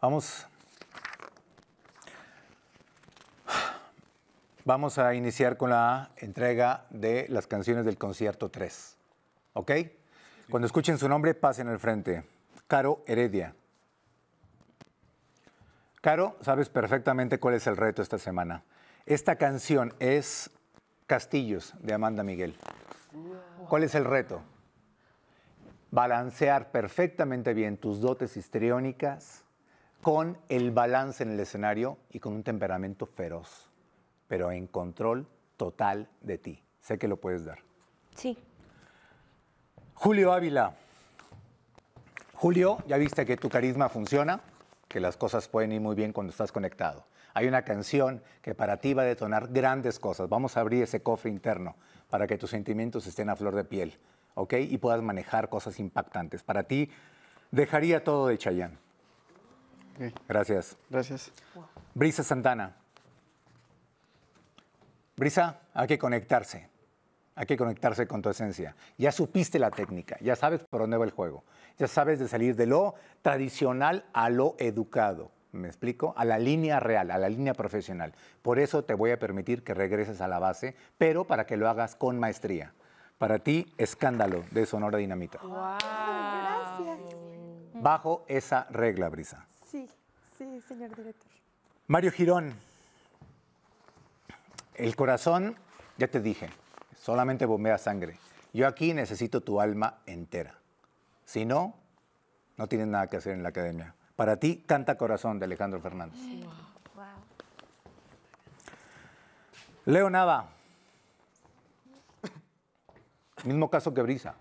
Vamos. Vamos a iniciar con la entrega de las canciones del concierto 3. ¿Ok? Cuando escuchen su nombre, pasen al frente. Caro Heredia. Caro, sabes perfectamente cuál es el reto esta semana. Esta canción es Castillos de Amanda Miguel. ¿Cuál es el reto? Balancear perfectamente bien tus dotes histriónicas con el balance en el escenario y con un temperamento feroz, pero en control total de ti. Sé que lo puedes dar. Sí. Julio Ávila. Julio, ya viste que tu carisma funciona, que las cosas pueden ir muy bien cuando estás conectado. Hay una canción que para ti va a detonar grandes cosas. Vamos a abrir ese cofre interno para que tus sentimientos estén a flor de piel, ¿ok? Y puedas manejar cosas impactantes. Para ti, dejaría todo de Chayanne. Gracias. Gracias. Brisa Santana. Brisa, hay que conectarse. Hay que conectarse con tu esencia. Ya supiste la técnica, ya sabes por dónde va el juego. Ya sabes de salir de lo tradicional a lo educado. ¿Me explico? A la línea real, a la línea profesional. Por eso te voy a permitir que regreses a la base, pero para que lo hagas con maestría. Para ti, escándalo de Sonora Dinamita. Wow. Gracias. Bajo esa regla, Brisa. Sí, señor director. Mario Girón, el corazón, ya te dije, solamente bombea sangre. Yo aquí necesito tu alma entera. Si no, no tienes nada que hacer en la academia. Para ti, canta corazón de Alejandro Fernández. Wow. Leo Nava. Mismo caso que Brisa.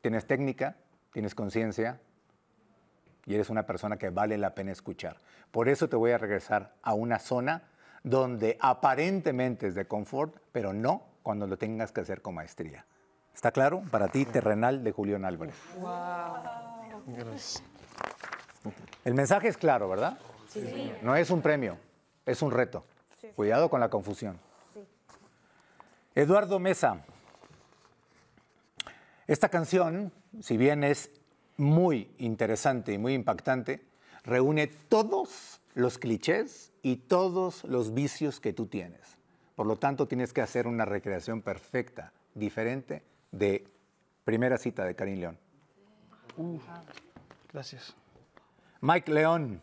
Tienes técnica, tienes conciencia, y eres una persona que vale la pena escuchar. Por eso te voy a regresar a una zona donde aparentemente es de confort, pero no cuando lo tengas que hacer con maestría. ¿Está claro? Para ti, terrenal de Julián Álvarez. Wow. El mensaje es claro, ¿verdad? No es un premio, es un reto. Cuidado con la confusión. Eduardo Mesa, esta canción, si bien es muy interesante y muy impactante, reúne todos los clichés y todos los vicios que tú tienes. Por lo tanto, tienes que hacer una recreación perfecta, diferente de primera cita de Karim León. gracias. Mike León.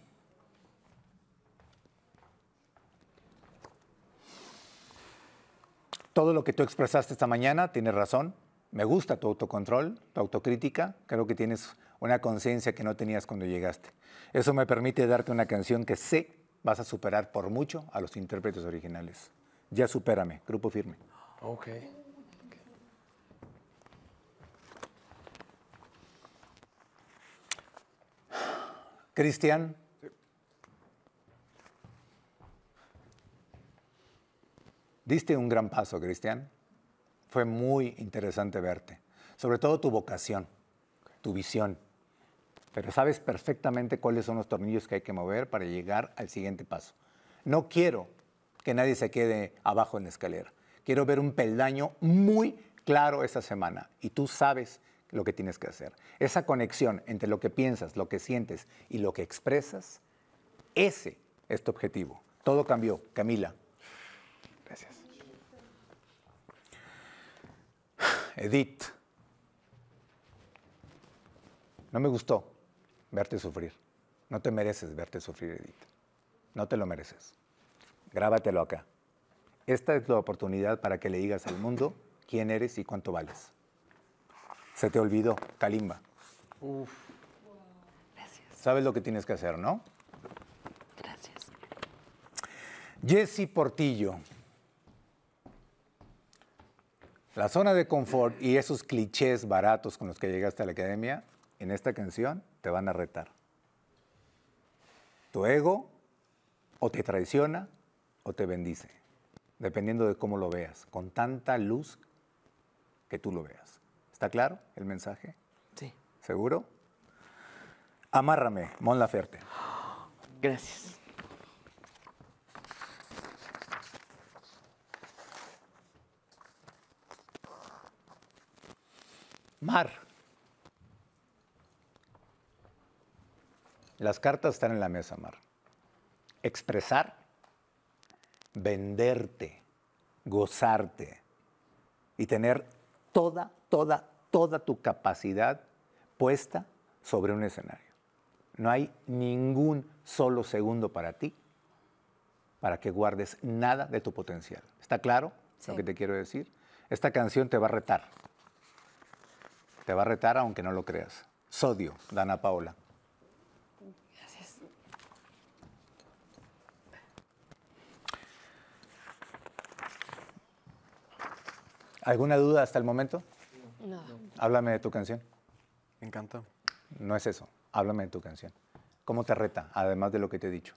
Todo lo que tú expresaste esta mañana, tiene razón, me gusta tu autocontrol, tu autocrítica. Creo que tienes una conciencia que no tenías cuando llegaste. Eso me permite darte una canción que sé vas a superar por mucho a los intérpretes originales. Ya supérame, grupo firme. Ok. Cristian. Diste un gran paso, Cristian. Fue muy interesante verte, sobre todo tu vocación, tu visión. Pero sabes perfectamente cuáles son los tornillos que hay que mover para llegar al siguiente paso. No quiero que nadie se quede abajo en la escalera. Quiero ver un peldaño muy claro esta semana y tú sabes lo que tienes que hacer. Esa conexión entre lo que piensas, lo que sientes y lo que expresas, ese es tu objetivo. Todo cambió. Camila. Gracias. Edith, no me gustó verte sufrir. No te mereces verte sufrir, Edith. No te lo mereces. Grábatelo acá. Esta es la oportunidad para que le digas al mundo quién eres y cuánto vales. Se te olvidó, Kalimba. Uf. Gracias. Sabes lo que tienes que hacer, ¿no? Gracias. Jesse Portillo. La zona de confort y esos clichés baratos con los que llegaste a la academia, en esta canción te van a retar. Tu ego o te traiciona o te bendice, dependiendo de cómo lo veas, con tanta luz que tú lo veas. ¿Está claro el mensaje? Sí. ¿Seguro? Amárrame, Mon Laferte. Gracias. Mar. Las cartas están en la mesa, Mar. Expresar, venderte, gozarte y tener toda, toda, toda tu capacidad puesta sobre un escenario. No hay ningún solo segundo para ti para que guardes nada de tu potencial. ¿Está claro lo que te quiero decir? Esta canción te va a retar. Te va a retar aunque no lo creas. Sodio, Dana Paola. Gracias. ¿Alguna duda hasta el momento? Nada. Háblame de tu canción. Me encanta. No es eso. Háblame de tu canción. ¿Cómo te reta, además de lo que te he dicho?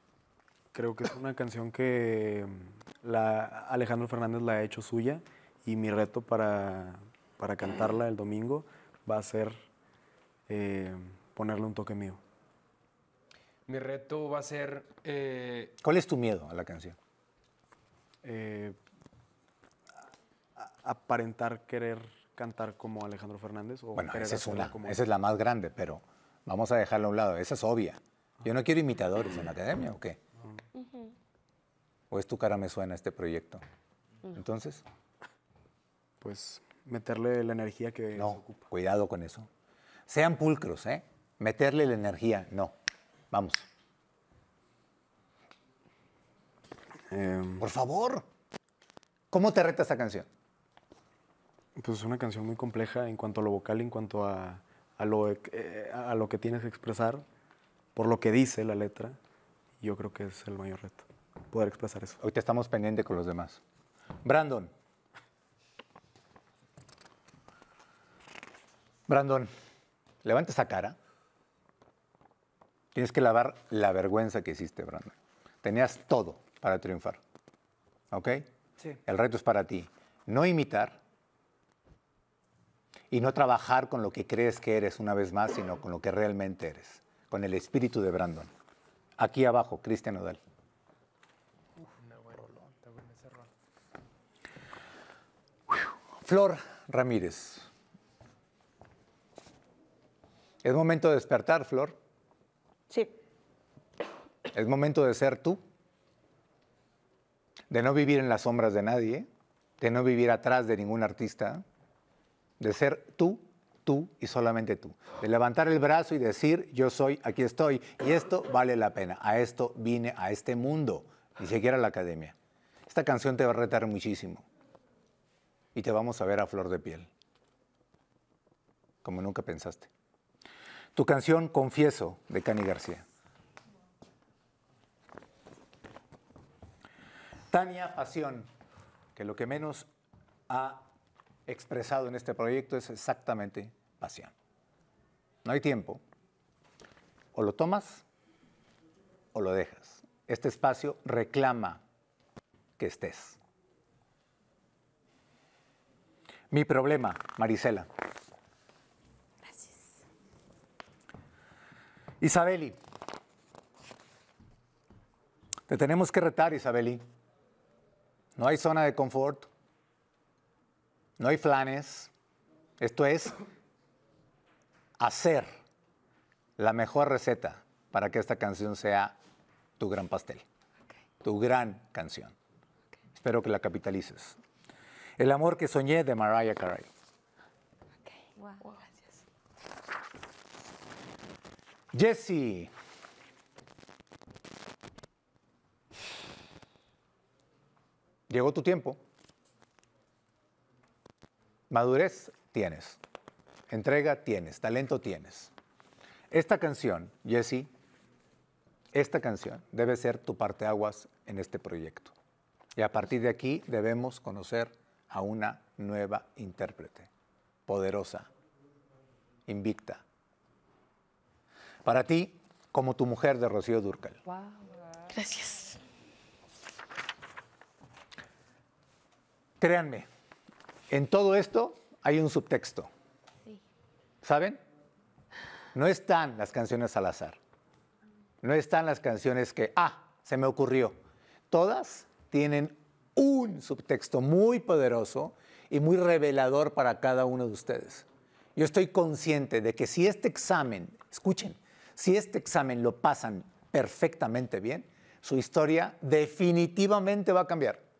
Creo que es una canción que mm, Alejandro Fernández la ha hecho suya y mi reto para, para cantarla el domingo va a ser eh, ponerle un toque mío. Mi reto va a ser... Eh, ¿Cuál es tu miedo a la canción? Eh, aparentar querer cantar como Alejandro Fernández. bueno, esa es, una, esa es la más grande, pero vamos a dejarla a un lado. Esa es obvia. Yo no quiero imitadores en la academia, ¿o qué? ¿O es tu cara me suena este proyecto? Entonces... Pues meterle la energía que no, Cuidado con eso. Sean pulcros, ¿eh? Meterle la energía, no. Vamos. Em. Por favor. ¿Cómo te reta esta canción? Pues es una canción muy compleja en cuanto a lo vocal, en cuanto a, lo, eh, a lo que tienes que expresar, por lo que dice la letra. Yo creo que es el mayor reto, poder expresar eso. Ahorita estamos pendientes con los demás. Brandon, Brandon, levanta esa cara. Tienes que lavar la vergüenza que hiciste, Brandon. Tenías todo para triunfar. ¿Ok? Sí. El reto es para ti. No imitar y no trabajar con lo que crees que eres una vez más, sino con lo que realmente eres, con el espíritu de Brandon. Aquí abajo, Cristian Odal. Flor Ramírez, es momento de despertar, Flor. Sí. Es momento de ser tú. De no vivir en las sombras de nadie, de no vivir atrás de ningún artista, de ser tú, tú y solamente tú. De levantar el brazo y decir, yo soy, aquí estoy, y esto vale la pena, a esto vine, a este mundo, ni siquiera a la academia. Esta canción te va a retar muchísimo y te vamos a ver a flor de piel, como nunca pensaste. Tu canción Confieso de Cani García. Tania Pasión, que lo que menos ha expresado en este proyecto es exactamente pasión. No hay tiempo. O lo tomas o lo dejas. Este espacio reclama que estés. Mi problema, Marisela. Isabeli, te tenemos que retar, Isabeli. No hay zona de confort, no hay planes. Esto es hacer la mejor receta para que esta canción sea tu gran pastel, tu gran canción. Espero que la capitalices. El amor que soñé de Mariah Carey. Jesse. Llegó tu tiempo. Madurez tienes. Entrega tienes. Talento tienes. Esta canción, Jesse, esta canción debe ser tu parteaguas en este proyecto. Y a partir de aquí debemos conocer a una nueva intérprete, poderosa, invicta, para ti, como tu mujer de Rocío Durcal. Gracias. Créanme, en todo esto hay un subtexto. ¿Saben? No están las canciones al azar. No están las canciones que, ah, se me ocurrió. Todas tienen un subtexto muy poderoso y muy revelador para cada uno de ustedes. Yo estoy consciente de que si este examen, escuchen, si este examen lo pasan perfectamente bien, su historia definitivamente va a cambiar.